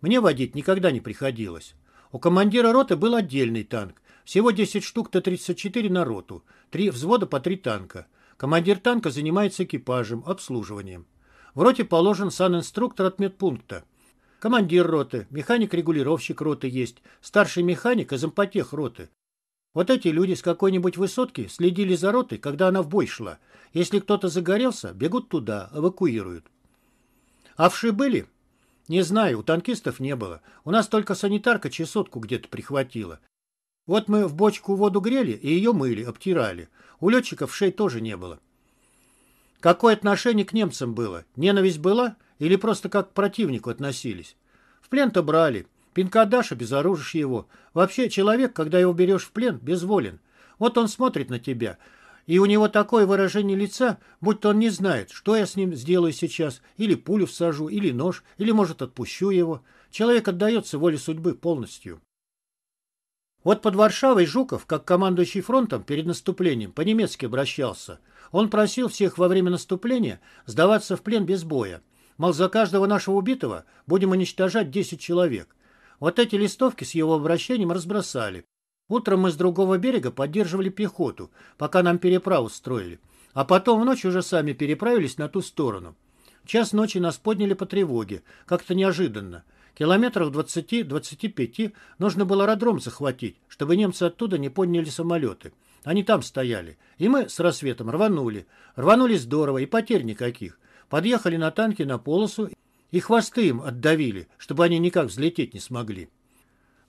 Мне водить никогда не приходилось. У командира роты был отдельный танк. Всего 10 штук Т-34 на роту. Три взвода по три танка. Командир танка занимается экипажем, обслуживанием. В роте положен санинструктор от медпункта. Командир роты, механик-регулировщик роты есть, старший механик из импотех роты. Вот эти люди с какой-нибудь высотки следили за ротой, когда она в бой шла. Если кто-то загорелся, бегут туда, эвакуируют. А вши были? Не знаю, у танкистов не было. У нас только санитарка чесотку где-то прихватила. Вот мы в бочку воду грели и ее мыли, обтирали. У летчиков шей тоже не было. Какое отношение к немцам было? Ненависть была? Или просто как к противнику относились? В плен-то брали. Пинка дашь, обезоружишь его. Вообще, человек, когда его берешь в плен, безволен. Вот он смотрит на тебя – и у него такое выражение лица, будто он не знает, что я с ним сделаю сейчас, или пулю всажу, или нож, или, может, отпущу его. Человек отдается воле судьбы полностью. Вот под Варшавой Жуков, как командующий фронтом перед наступлением, по-немецки обращался. Он просил всех во время наступления сдаваться в плен без боя. Мол, за каждого нашего убитого будем уничтожать 10 человек. Вот эти листовки с его обращением разбросали. Утром мы с другого берега поддерживали пехоту, пока нам переправу строили. А потом в ночь уже сами переправились на ту сторону. В час ночи нас подняли по тревоге, как-то неожиданно. Километров 20-25 нужно было аэродром захватить, чтобы немцы оттуда не подняли самолеты. Они там стояли. И мы с рассветом рванули. Рванули здорово, и потерь никаких. Подъехали на танки на полосу и хвосты им отдавили, чтобы они никак взлететь не смогли.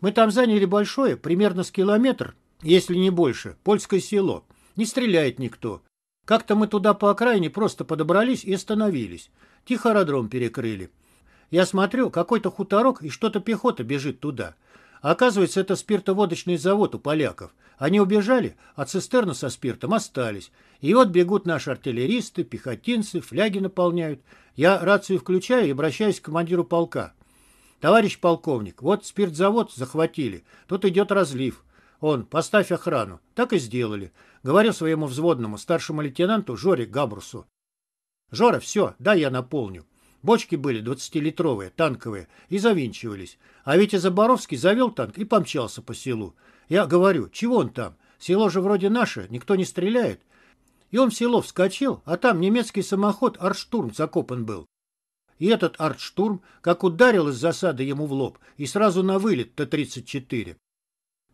Мы там заняли большое, примерно с километр, если не больше, польское село. Не стреляет никто. Как-то мы туда по окраине просто подобрались и остановились. Тихо аэродром перекрыли. Я смотрю, какой-то хуторок и что-то пехота бежит туда. оказывается, это спиртоводочный завод у поляков. Они убежали, а цистерны со спиртом остались. И вот бегут наши артиллеристы, пехотинцы, фляги наполняют. Я рацию включаю и обращаюсь к командиру полка. Товарищ полковник, вот спиртзавод захватили. Тут идет разлив. Он, поставь охрану. Так и сделали. Говорю своему взводному старшему лейтенанту Жоре Габрусу. Жора, все, дай я наполню. Бочки были 20-литровые, танковые, и завинчивались. А Витя Заборовский завел танк и помчался по селу. Я говорю, чего он там? Село же вроде наше, никто не стреляет. И он в село вскочил, а там немецкий самоход «Арштурм» закопан был. И этот артштурм как ударил из засады ему в лоб и сразу на вылет Т-34.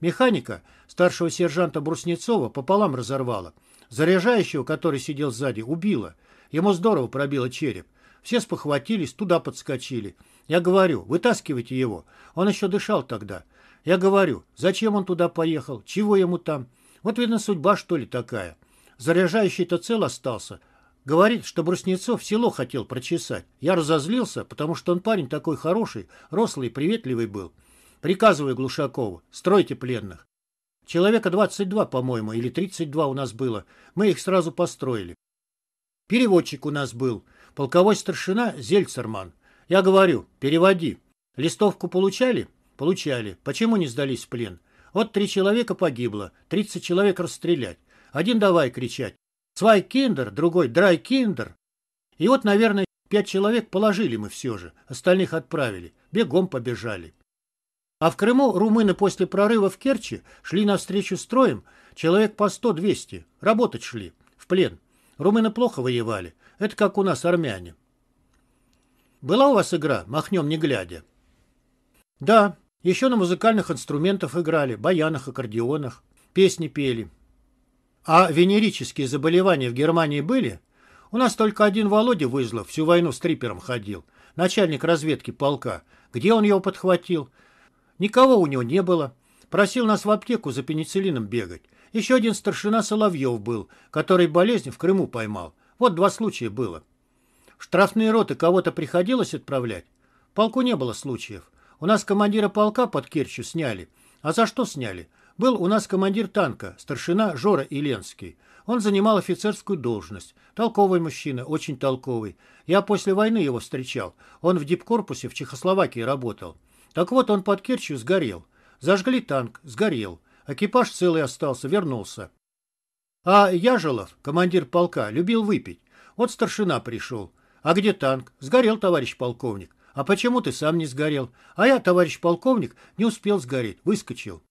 Механика старшего сержанта Бруснецова пополам разорвала. Заряжающего, который сидел сзади, убила, Ему здорово пробило череп. Все спохватились, туда подскочили. Я говорю, вытаскивайте его. Он еще дышал тогда. Я говорю, зачем он туда поехал, чего ему там? Вот, видно, судьба, что ли, такая. Заряжающий-то цел остался, Говорит, что Бруснецов село хотел прочесать. Я разозлился, потому что он парень такой хороший, рослый, приветливый был. Приказываю Глушакову, стройте пленных. Человека 22, по-моему, или 32 у нас было. Мы их сразу построили. Переводчик у нас был. Полковой старшина Зельцерман. Я говорю, переводи. Листовку получали? Получали. Почему не сдались в плен? Вот три человека погибло, 30 человек расстрелять. Один давай кричать киндер, другой драй киндер, И вот, наверное, пять человек положили мы все же, остальных отправили, бегом побежали. А в Крыму румыны после прорыва в Керчи шли навстречу строем, человек по 100-200, работать шли, в плен. Румыны плохо воевали, это как у нас армяне. Была у вас игра «Махнем не глядя»? Да, еще на музыкальных инструментах играли, баянах, аккордеонах, песни пели. А венерические заболевания в Германии были? У нас только один Володя вызвал всю войну с трипером ходил, начальник разведки полка. Где он его подхватил? Никого у него не было. Просил нас в аптеку за пенициллином бегать. Еще один старшина Соловьев был, который болезнь в Крыму поймал. Вот два случая было. Штрафные роты кого-то приходилось отправлять? Полку не было случаев. У нас командира полка под Керчью сняли. А за что сняли? Был у нас командир танка, старшина Жора Иленский. Он занимал офицерскую должность. Толковый мужчина, очень толковый. Я после войны его встречал. Он в дипкорпусе в Чехословакии работал. Так вот, он под Керчью сгорел. Зажгли танк, сгорел. Экипаж целый остался, вернулся. А Яжелов, командир полка, любил выпить. Вот старшина пришел. А где танк? Сгорел, товарищ полковник. А почему ты сам не сгорел? А я, товарищ полковник, не успел сгореть, выскочил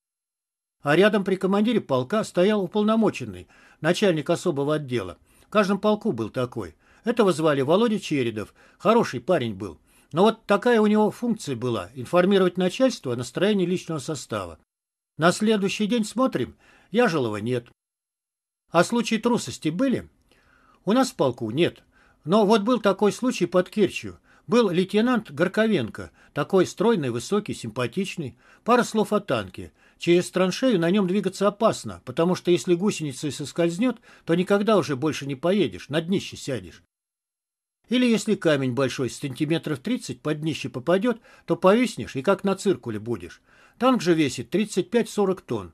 а рядом при командире полка стоял уполномоченный, начальник особого отдела. В каждом полку был такой. Этого звали Володя Чередов, хороший парень был. Но вот такая у него функция была – информировать начальство о настроении личного состава. На следующий день смотрим, Яжилова нет. А случаи трусости были? У нас в полку нет. Но вот был такой случай под Керчью. Был лейтенант Горковенко, такой стройный, высокий, симпатичный. Пара слов о танке – Через траншею на нем двигаться опасно, потому что если гусеница и соскользнет, то никогда уже больше не поедешь, на днище сядешь. Или если камень большой, с сантиметров 30 под днище попадет, то повиснешь и как на циркуле будешь. Танк же весит 35-40 тонн.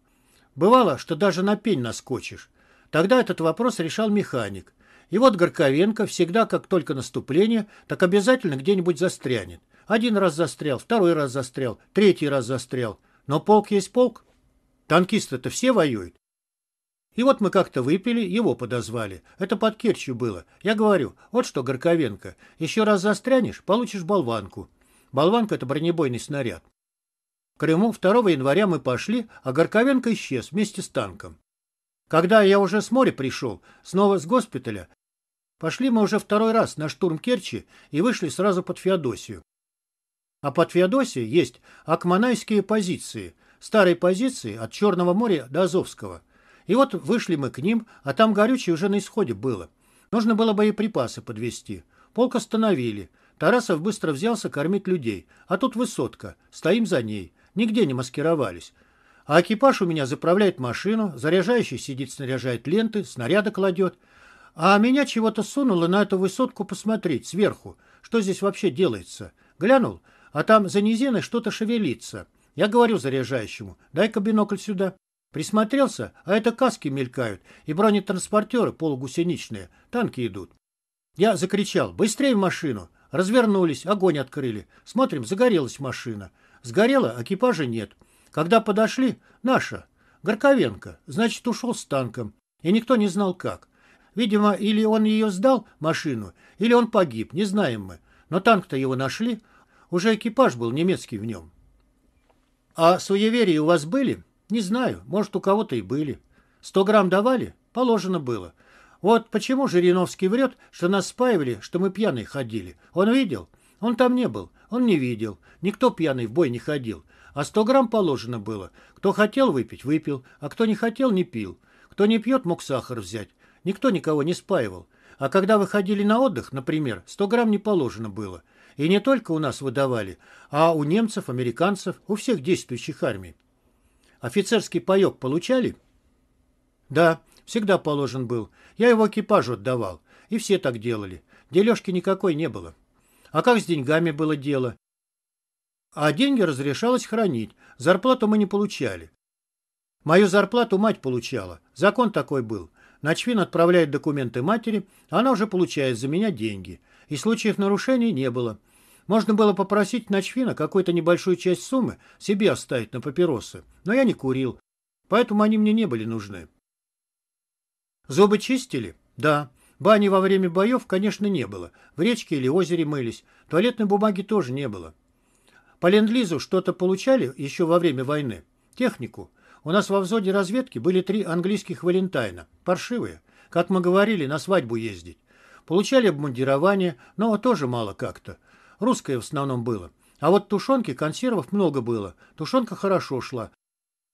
Бывало, что даже на пень наскочишь. Тогда этот вопрос решал механик. И вот Горковенко всегда, как только наступление, так обязательно где-нибудь застрянет. Один раз застрял, второй раз застрял, третий раз застрял – но полк есть полк. Танкисты-то все воюют. И вот мы как-то выпили, его подозвали. Это под Керчью было. Я говорю, вот что, Горковенко, еще раз застрянешь, получишь болванку. Болванка — это бронебойный снаряд. В Крыму 2 января мы пошли, а Горковенко исчез вместе с танком. Когда я уже с моря пришел, снова с госпиталя, пошли мы уже второй раз на штурм Керчи и вышли сразу под Феодосию. А под Феодосией есть акманайские позиции, старые позиции от Черного моря до Азовского. И вот вышли мы к ним, а там горючее уже на исходе было. Нужно было боеприпасы подвести. Полк остановили. Тарасов быстро взялся кормить людей. А тут высотка. Стоим за ней. Нигде не маскировались. А экипаж у меня заправляет машину, заряжающий сидит, снаряжает ленты, снаряды кладет. А меня чего-то сунуло на эту высотку посмотреть сверху. Что здесь вообще делается? Глянул — а там за низиной что-то шевелится. Я говорю заряжающему, дай-ка бинокль сюда. Присмотрелся, а это каски мелькают и бронетранспортеры полугусеничные, танки идут. Я закричал, быстрее в машину. Развернулись, огонь открыли. Смотрим, загорелась машина. Сгорела, экипажа нет. Когда подошли, наша, Горковенко, значит, ушел с танком. И никто не знал как. Видимо, или он ее сдал, машину, или он погиб, не знаем мы. Но танк-то его нашли, уже экипаж был немецкий в нем. А суеверия у вас были? Не знаю, может, у кого-то и были. Сто грамм давали? Положено было. Вот почему Жириновский врет, что нас спаивали, что мы пьяные ходили. Он видел? Он там не был. Он не видел. Никто пьяный в бой не ходил. А сто грамм положено было. Кто хотел выпить, выпил. А кто не хотел, не пил. Кто не пьет, мог сахар взять. Никто никого не спаивал. А когда вы ходили на отдых, например, сто грамм не положено было. И не только у нас выдавали, а у немцев, американцев, у всех действующих армий. Офицерский паёк получали? Да, всегда положен был. Я его экипажу отдавал. И все так делали. Делёжки никакой не было. А как с деньгами было дело? А деньги разрешалось хранить. Зарплату мы не получали. Мою зарплату мать получала. Закон такой был. Ночвин отправляет документы матери, она уже получает за меня деньги – и случаев нарушений не было. Можно было попросить Ночвина какую-то небольшую часть суммы себе оставить на папиросы, но я не курил, поэтому они мне не были нужны. Зубы чистили? Да. Бани во время боев, конечно, не было. В речке или озере мылись. Туалетной бумаги тоже не было. По ленд-лизу что-то получали еще во время войны? Технику. У нас во взводе разведки были три английских Валентайна. Паршивые. Как мы говорили, на свадьбу ездить. Получали обмундирование, но тоже мало как-то. Русское в основном было. А вот тушенки, консервов много было. Тушенка хорошо шла.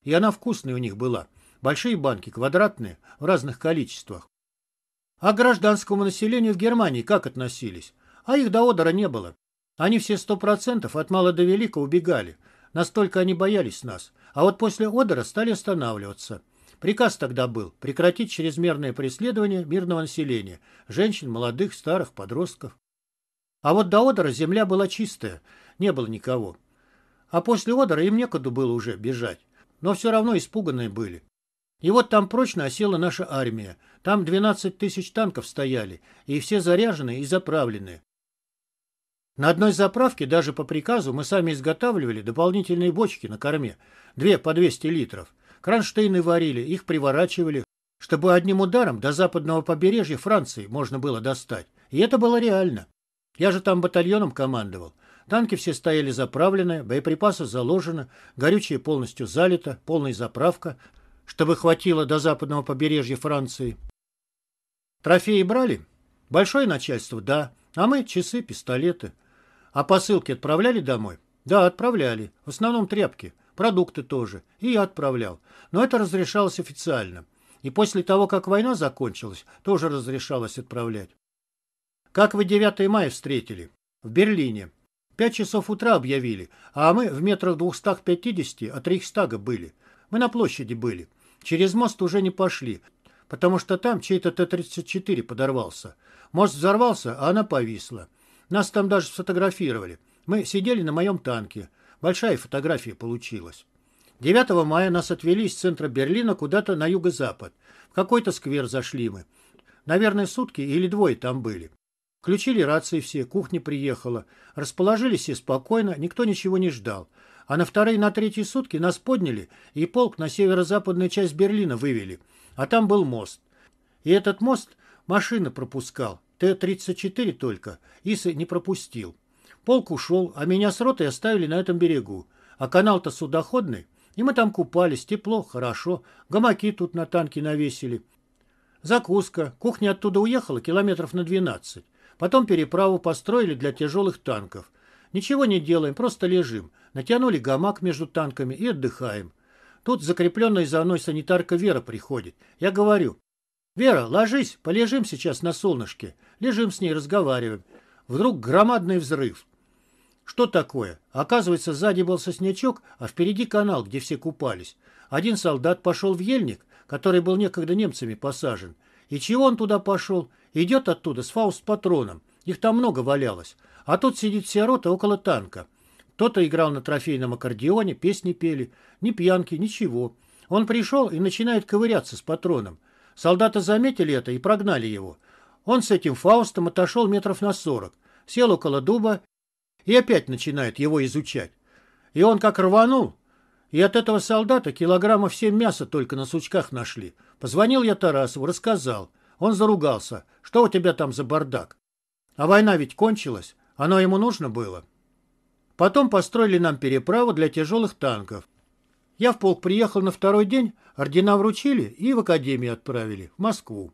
И она вкусная у них была. Большие банки, квадратные, в разных количествах. А к гражданскому населению в Германии как относились? А их до одера не было. Они все сто процентов от мала до велика убегали. Настолько они боялись нас. А вот после одера стали останавливаться. Приказ тогда был прекратить чрезмерное преследование мирного населения, женщин, молодых, старых, подростков. А вот до Одера земля была чистая, не было никого. А после Одера им некуда было уже бежать, но все равно испуганные были. И вот там прочно осела наша армия. Там 12 тысяч танков стояли, и все заряжены и заправлены. На одной заправке даже по приказу мы сами изготавливали дополнительные бочки на корме, две по 200 литров. Кронштейны варили, их приворачивали, чтобы одним ударом до западного побережья Франции можно было достать. И это было реально. Я же там батальоном командовал. Танки все стояли заправленные, боеприпасы заложено, горючее полностью залито, полная заправка, чтобы хватило до западного побережья Франции. Трофеи брали? Большое начальство, да. А мы часы, пистолеты. А посылки отправляли домой? Да, отправляли. В основном тряпки продукты тоже, и я отправлял. Но это разрешалось официально. И после того, как война закончилась, тоже разрешалось отправлять. Как вы 9 мая встретили? В Берлине. Пять часов утра объявили, а мы в метрах 250 от Рейхстага были. Мы на площади были. Через мост уже не пошли, потому что там чей-то Т-34 подорвался. Мост взорвался, а она повисла. Нас там даже сфотографировали. Мы сидели на моем танке. Большая фотография получилась. 9 мая нас отвели из центра Берлина куда-то на юго-запад. В какой-то сквер зашли мы. Наверное, сутки или двое там были. Включили рации все, кухня приехала. Расположились все спокойно, никто ничего не ждал. А на вторые на третьи сутки нас подняли, и полк на северо-западную часть Берлина вывели. А там был мост. И этот мост машина пропускал. Т-34 только. Исы не пропустил. Полк ушел, а меня с ротой оставили на этом берегу. А канал-то судоходный, и мы там купались, тепло, хорошо. Гамаки тут на танке навесили. Закуска. Кухня оттуда уехала километров на 12. Потом переправу построили для тяжелых танков. Ничего не делаем, просто лежим. Натянули гамак между танками и отдыхаем. Тут закрепленная за мной санитарка Вера приходит. Я говорю, «Вера, ложись, полежим сейчас на солнышке». Лежим с ней, разговариваем. Вдруг громадный взрыв. Что такое? Оказывается, сзади был соснячок, а впереди канал, где все купались. Один солдат пошел в ельник, который был некогда немцами посажен. И чего он туда пошел? Идет оттуда с фауст-патроном. Их там много валялось. А тут сидит вся рота около танка. Кто-то играл на трофейном аккордеоне, песни пели. Ни пьянки, ничего. Он пришел и начинает ковыряться с патроном. Солдаты заметили это и прогнали его. Он с этим фаустом отошел метров на сорок сел около дуба и опять начинает его изучать. И он как рванул. И от этого солдата килограммов семь мяса только на сучках нашли. Позвонил я Тарасову, рассказал. Он заругался. Что у тебя там за бардак? А война ведь кончилась. Оно ему нужно было. Потом построили нам переправу для тяжелых танков. Я в полк приехал на второй день, ордена вручили и в академию отправили, в Москву.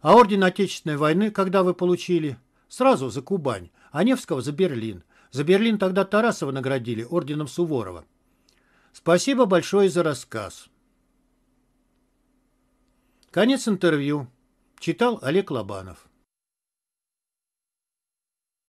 А орден Отечественной войны, когда вы получили? Сразу за Кубань а Невского за Берлин. За Берлин тогда Тарасова наградили орденом Суворова. Спасибо большое за рассказ. Конец интервью. Читал Олег Лобанов.